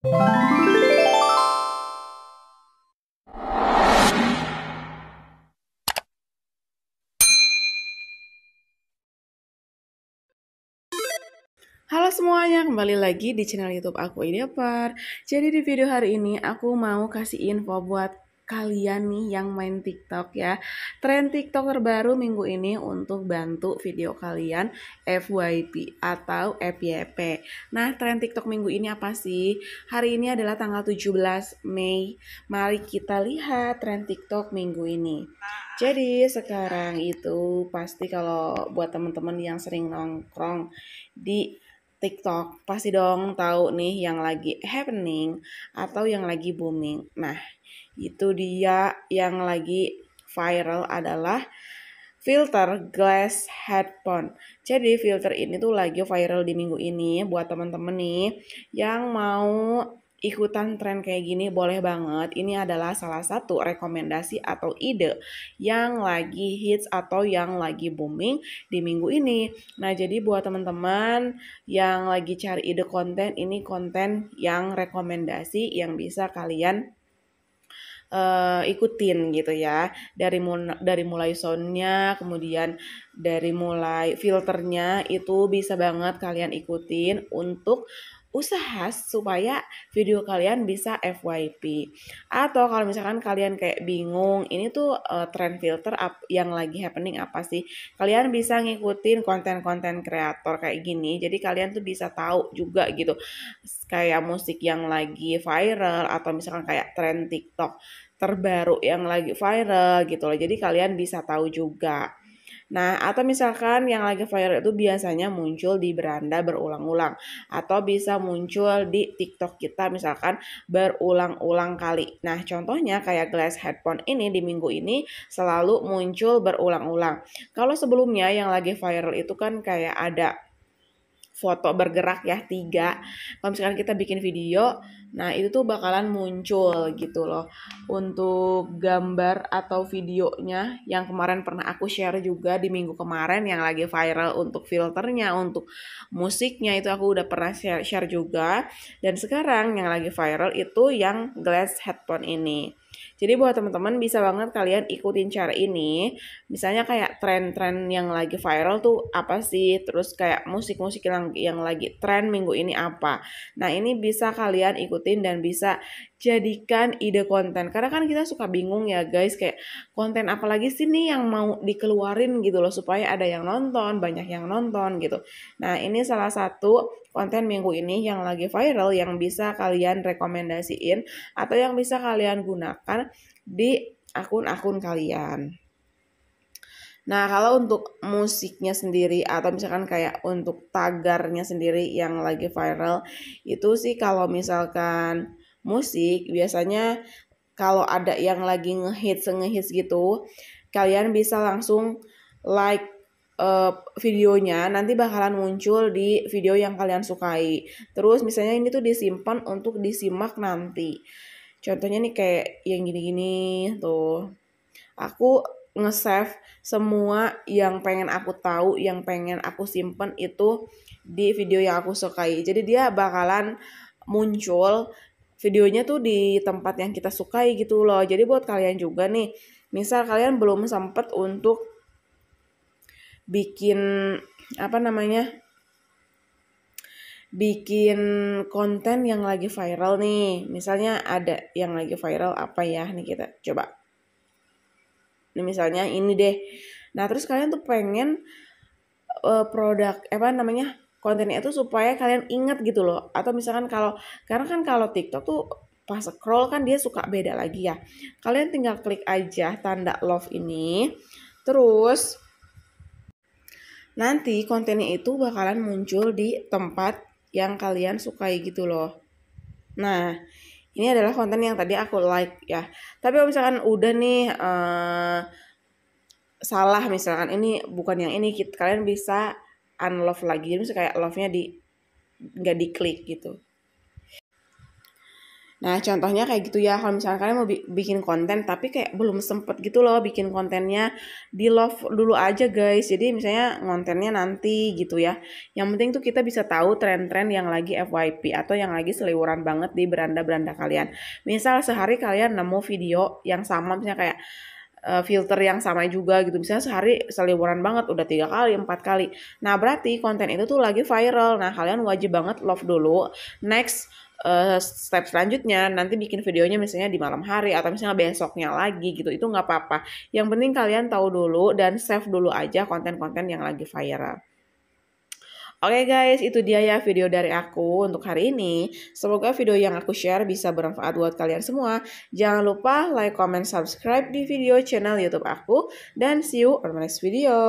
Halo semuanya, kembali lagi di channel YouTube aku Ideapar. Jadi di video hari ini aku mau kasih info buat kalian nih yang main TikTok ya. Tren TikTok terbaru minggu ini untuk bantu video kalian FYP atau FYP. Nah, tren TikTok minggu ini apa sih? Hari ini adalah tanggal 17 Mei. Mari kita lihat tren TikTok minggu ini. Jadi, sekarang itu pasti kalau buat teman-teman yang sering nongkrong di TikTok pasti dong tahu nih yang lagi happening atau yang lagi booming. Nah, itu dia yang lagi viral adalah filter glass headphone. Jadi filter ini tuh lagi viral di minggu ini buat teman-teman nih yang mau ikutan tren kayak gini boleh banget. Ini adalah salah satu rekomendasi atau ide yang lagi hits atau yang lagi booming di minggu ini. Nah, jadi buat teman-teman yang lagi cari ide konten, ini konten yang rekomendasi yang bisa kalian uh, ikutin gitu ya dari dari mulai soundnya kemudian dari mulai filternya itu bisa banget kalian ikutin untuk usaha supaya video kalian bisa FYP. Atau kalau misalkan kalian kayak bingung, ini tuh uh, trend filter up yang lagi happening apa sih? Kalian bisa ngikutin konten-konten kreator kayak gini. Jadi kalian tuh bisa tahu juga gitu. Kayak musik yang lagi viral atau misalkan kayak trend TikTok terbaru yang lagi viral gitu loh. Jadi kalian bisa tahu juga. Nah, atau misalkan yang lagi viral itu biasanya muncul di beranda berulang-ulang atau bisa muncul di TikTok kita misalkan berulang-ulang kali. Nah, contohnya kayak glass headphone ini di minggu ini selalu muncul berulang-ulang. Kalau sebelumnya yang lagi viral itu kan kayak ada foto bergerak ya tiga kalau misalkan kita bikin video nah itu tuh bakalan muncul gitu loh untuk gambar atau videonya yang kemarin pernah aku share juga di minggu kemarin yang lagi viral untuk filternya untuk musiknya itu aku udah pernah share, share juga dan sekarang yang lagi viral itu yang glass headphone ini jadi buat teman-teman bisa banget kalian ikutin cara ini. Misalnya kayak tren-tren yang lagi viral tuh apa sih? Terus kayak musik-musik yang, yang lagi tren minggu ini apa? Nah ini bisa kalian ikutin dan bisa jadikan ide konten. Karena kan kita suka bingung ya guys kayak konten apalagi sih nih yang mau dikeluarin gitu loh supaya ada yang nonton, banyak yang nonton gitu. Nah ini salah satu konten minggu ini yang lagi viral yang bisa kalian rekomendasiin atau yang bisa kalian gunakan di akun-akun kalian. Nah, kalau untuk musiknya sendiri atau misalkan kayak untuk tagarnya sendiri yang lagi viral itu sih kalau misalkan musik biasanya kalau ada yang lagi ngehits ngehits gitu, kalian bisa langsung like Eh, videonya nanti bakalan muncul di video yang kalian sukai. Terus misalnya ini tuh disimpan untuk disimak nanti. Contohnya nih kayak yang gini-gini tuh. Aku nge-save semua yang pengen aku tahu, yang pengen aku simpen itu di video yang aku sukai. Jadi dia bakalan muncul videonya tuh di tempat yang kita sukai gitu loh. Jadi buat kalian juga nih, misal kalian belum sempet untuk bikin apa namanya bikin konten yang lagi viral nih misalnya ada yang lagi viral apa ya nih kita coba nih misalnya ini deh nah terus kalian tuh pengen uh, produk apa namanya kontennya itu supaya kalian ingat gitu loh atau misalkan kalau karena kan kalau TikTok tuh pas scroll kan dia suka beda lagi ya kalian tinggal klik aja tanda love ini terus nanti kontennya itu bakalan muncul di tempat yang kalian sukai gitu loh. Nah, ini adalah konten yang tadi aku like ya. Tapi kalau misalkan udah nih uh, salah misalkan ini bukan yang ini, kalian bisa unlove lagi. Jadi kayak love-nya di nggak diklik gitu. Nah, contohnya kayak gitu ya, kalau misalnya kalian mau bikin konten tapi kayak belum sempet gitu loh bikin kontennya, di love dulu aja guys. Jadi misalnya kontennya nanti gitu ya. Yang penting tuh kita bisa tahu tren-tren yang lagi FYP atau yang lagi seliwuran banget di beranda-beranda kalian. Misal sehari kalian nemu video yang sama misalnya kayak eh, filter yang sama juga gitu misalnya sehari seliburan banget udah tiga kali empat kali nah berarti konten itu tuh lagi viral nah kalian wajib banget love dulu next uh, step selanjutnya nanti bikin videonya misalnya di malam hari atau misalnya besoknya lagi gitu itu nggak apa-apa yang penting kalian tahu dulu dan save dulu aja konten-konten yang lagi viral Oke okay guys, itu dia ya video dari aku untuk hari ini. Semoga video yang aku share bisa bermanfaat buat kalian semua. Jangan lupa like, comment, subscribe di video channel YouTube aku. Dan see you on my next video.